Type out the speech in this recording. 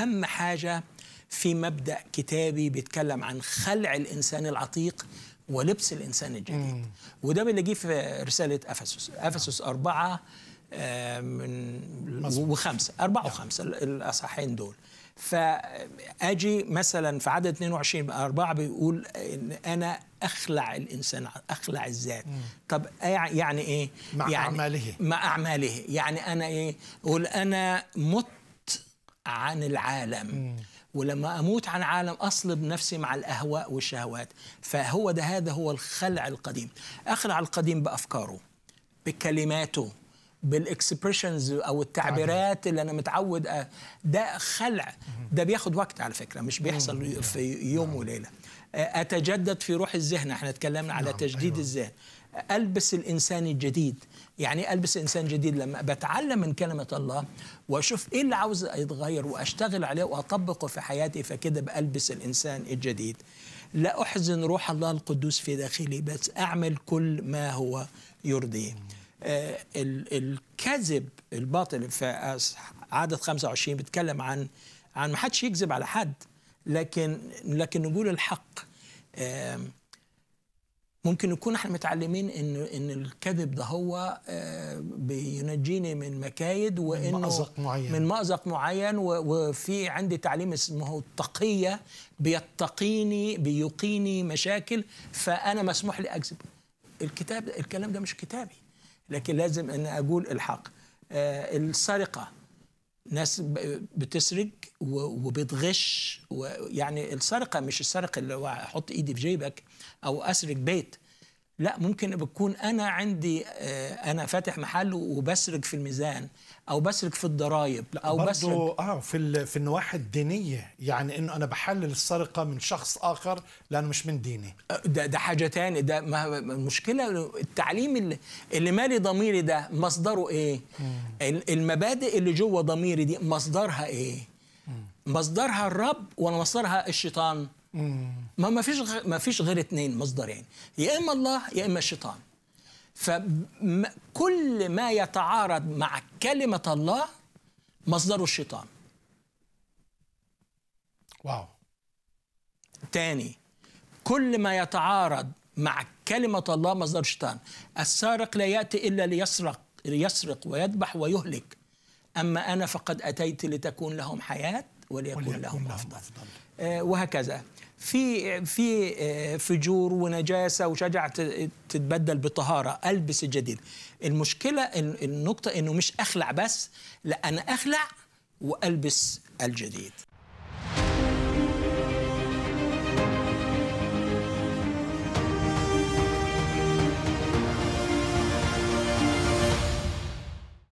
أهم حاجة في مبدأ كتابي بيتكلم عن خلع الإنسان العتيق ولبس الإنسان الجديد مم. وده بنلاقيه في رسالة أفسس أفسس أربعة آه، من وخمسة أربعة وخمسة الأصحين دول فأجي مثلا في عدد 22 أربعة بيقول إن أنا أخلع الإنسان أخلع الذات طب يعني إيه؟ مع يعني أعماله مع أعماله يعني أنا إيه؟ قول أنا مت عن العالم ولما اموت عن عالم اصلب نفسي مع الاهواء والشهوات فهو ده هذا هو الخلع القديم اخلع القديم بافكاره بكلماته بالاكسبريشنز او التعبيرات اللي انا متعود ده خلع ده بياخد وقت على فكره مش بيحصل في يوم نعم. وليله اتجدد في روح الذهن احنا اتكلمنا على نعم. تجديد أيوة. الذهن ألبس الإنسان الجديد يعني ألبس إنسان جديد لما بتعلم من كلمة الله وأشوف إيه اللي عاوز يتغير وأشتغل عليه وأطبقه في حياتي فكده بألبس الإنسان الجديد لا أحزن روح الله القدوس في داخلي بس أعمل كل ما هو يرضيه آه الكذب الباطل في عدد 25 بيتكلم عن عن ما حدش يكذب على حد لكن لكن نقول الحق آه ممكن نكون احنا متعلمين ان ان الكذب ده هو آه، بينجيني من مكايد وانه من مأزق معين من مأزق معين وفي عندي تعليم اسمه التقيه بيتقيني بيقيني مشاكل فانا مسموح لي اكذب الكتاب الكلام ده مش كتابي لكن لازم ان اقول الحق آه، السرقه ناس بتسرق وبتغش يعني السرقه مش السرقه اللي هو احط ايدي في جيبك او اسرق بيت لا ممكن بتكون انا عندي آه، انا فاتح محل وبسرق في الميزان او بسرق في الضرايب او برضو بسرق اه في في النواحي الدينيه يعني انه انا بحلل السرقه من شخص اخر لانه مش من ديني آه، ده ده حاجه تاني ده ما المشكله التعليم اللي, اللي مالي ضميري ده مصدره ايه مم. المبادئ اللي جوه ضميري دي مصدرها ايه مم. مصدرها الرب ولا مصدرها الشيطان ما ما فيش ما فيش غير اثنين مصدرين يعني. يا اما الله يا اما الشيطان فكل ما يتعارض مع كلمه الله مصدره الشيطان واو تاني كل ما يتعارض مع كلمة الله مصدر الشيطان السارق لا يأتي إلا ليسرق ليسرق ويذبح ويهلك أما أنا فقد أتيت لتكون لهم حياة وليكون, وليكون لهم, لهم أفضل, أفضل. آه وهكذا في في آه، فجور ونجاسه وشجعه تتبدل بطهاره البس الجديد المشكله النقطه انه مش اخلع بس لا انا اخلع والبس الجديد